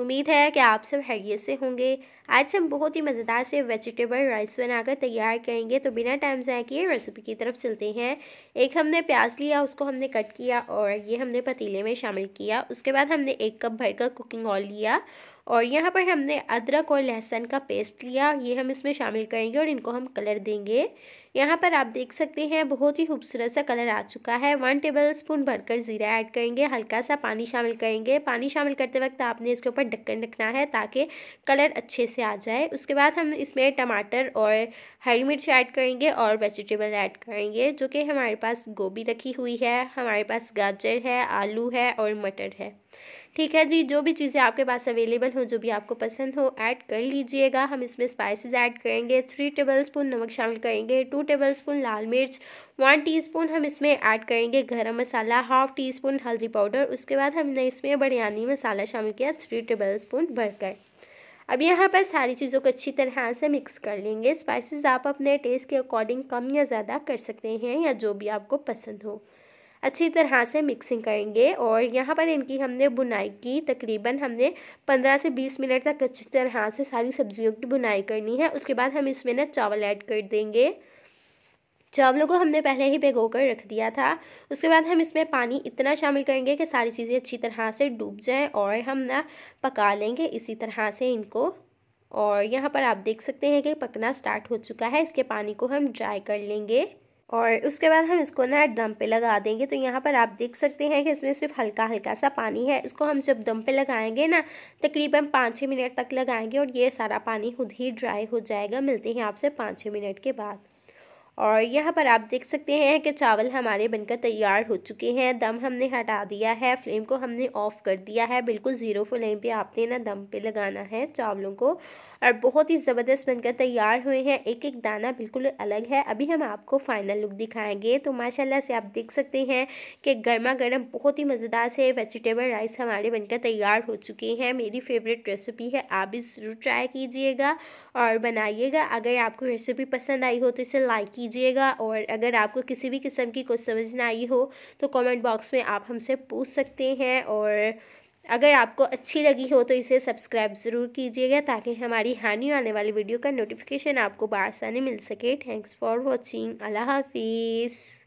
उम्मीद है कि आप सब हैरियत से होंगे आज हम बहुत ही मज़ेदार से वेजिटेबल राइस बनाकर तैयार करेंगे तो बिना टाइम ज़ाया किए रेसिपी की तरफ चलते हैं एक हमने प्याज लिया उसको हमने कट किया और ये हमने पतीले में शामिल किया उसके बाद हमने एक कप भरकर कुकिंग ऑयल लिया और यहाँ पर हमने अदरक और लहसुन का पेस्ट लिया ये हम इसमें शामिल करेंगे और इनको हम कलर देंगे यहाँ पर आप देख सकते हैं बहुत ही खूबसूरत सा कलर आ चुका है वन टेबल स्पून भरकर ज़ीरा ऐड करेंगे हल्का सा पानी शामिल करेंगे पानी शामिल करते वक्त आपने इसके ऊपर ढक्कन रखना है ताकि कलर अच्छे से आ जाए उसके बाद हम इसमें टमाटर और हरी मिर्च ऐड करेंगे और वेजिटेबल ऐड करेंगे जो कि हमारे पास गोभी रखी हुई है हमारे पास गाजर है आलू है और मटर है ठीक है जी जो भी चीज़ें आपके पास अवेलेबल हो जो भी आपको पसंद हो ऐड कर लीजिएगा हम इसमें स्पाइसेस ऐड करेंगे थ्री टेबल स्पून नमक शामिल करेंगे टू टेबल स्पून लाल मिर्च वन टीस्पून हम इसमें ऐड करेंगे garam masala half teaspoon हल्दी पाउडर उसके बाद हमने इसमें बरियानी मसाला शामिल किया थ्री टेबल स्पून भरकर अब यहाँ पर सारी चीज़ों को अच्छी तरह से मिक्स कर लेंगे स्पाइसेस आप अपने टेस्ट के अकॉर्डिंग कम या ज़्यादा कर सकते हैं या जो भी आपको पसंद हो अच्छी तरह से मिक्सिंग करेंगे और यहाँ पर इनकी हमने बुनाई की तकरीबन हमने पंद्रह से बीस मिनट तक अच्छी तरह से सारी सब्जियों की बुनाई करनी है उसके बाद हम इसमें ना चावल ऐड कर देंगे चावलों को हमने पहले ही भिगो कर रख दिया था उसके बाद हम इसमें पानी इतना शामिल करेंगे कि सारी चीज़ें अच्छी तरह से डूब जाएँ और हम ना पका लेंगे इसी तरह से इनको और यहाँ पर आप देख सकते हैं कि पकना स्टार्ट हो चुका है इसके पानी को हम ड्राई कर लेंगे और उसके बाद हम इसको ना दम पे लगा देंगे तो यहाँ पर आप देख सकते हैं कि इसमें सिर्फ हल्का हल्का सा पानी है इसको हम जब दम पे लगाएंगे ना तकरीबन पाँच छः मिनट तक लगाएंगे और ये सारा पानी खुद ही ड्राई हो जाएगा मिलते हैं आपसे पाँच छः मिनट के बाद और यहाँ पर आप देख सकते हैं कि चावल हमारे बनकर तैयार हो चुके हैं दम हमने हटा दिया है फ्लेम को हमने ऑफ़ कर दिया है बिल्कुल ज़ीरो फ्लेम पे आपने ना दम पे लगाना है चावलों को और बहुत ही ज़बरदस्त बनकर तैयार हुए हैं एक एक दाना बिल्कुल अलग है अभी हम आपको फ़ाइनल लुक दिखाएंगे तो माशाल्लाह से आप देख सकते हैं कि गर्मा गर्म बहुत ही मज़ेदार से वेजिटेबल राइस हमारे बनकर तैयार हो चुके हैं मेरी फेवरेट रेसिपी है आप भी ज़रूर ट्राई कीजिएगा और बनाइएगा अगर आपको रेसिपी पसंद आई हो तो इसे लाइक कीजिए कीजिएगा और अगर आपको किसी भी किस्म की कुछ समझ ना आई हो तो कमेंट बॉक्स में आप हमसे पूछ सकते हैं और अगर आपको अच्छी लगी हो तो इसे सब्सक्राइब ज़रूर कीजिएगा ताकि हमारी हानि आने वाली वीडियो का नोटिफिकेशन आपको बसानी मिल सके थैंक्स फॉर वॉचिंग अल्लाह हाफिज़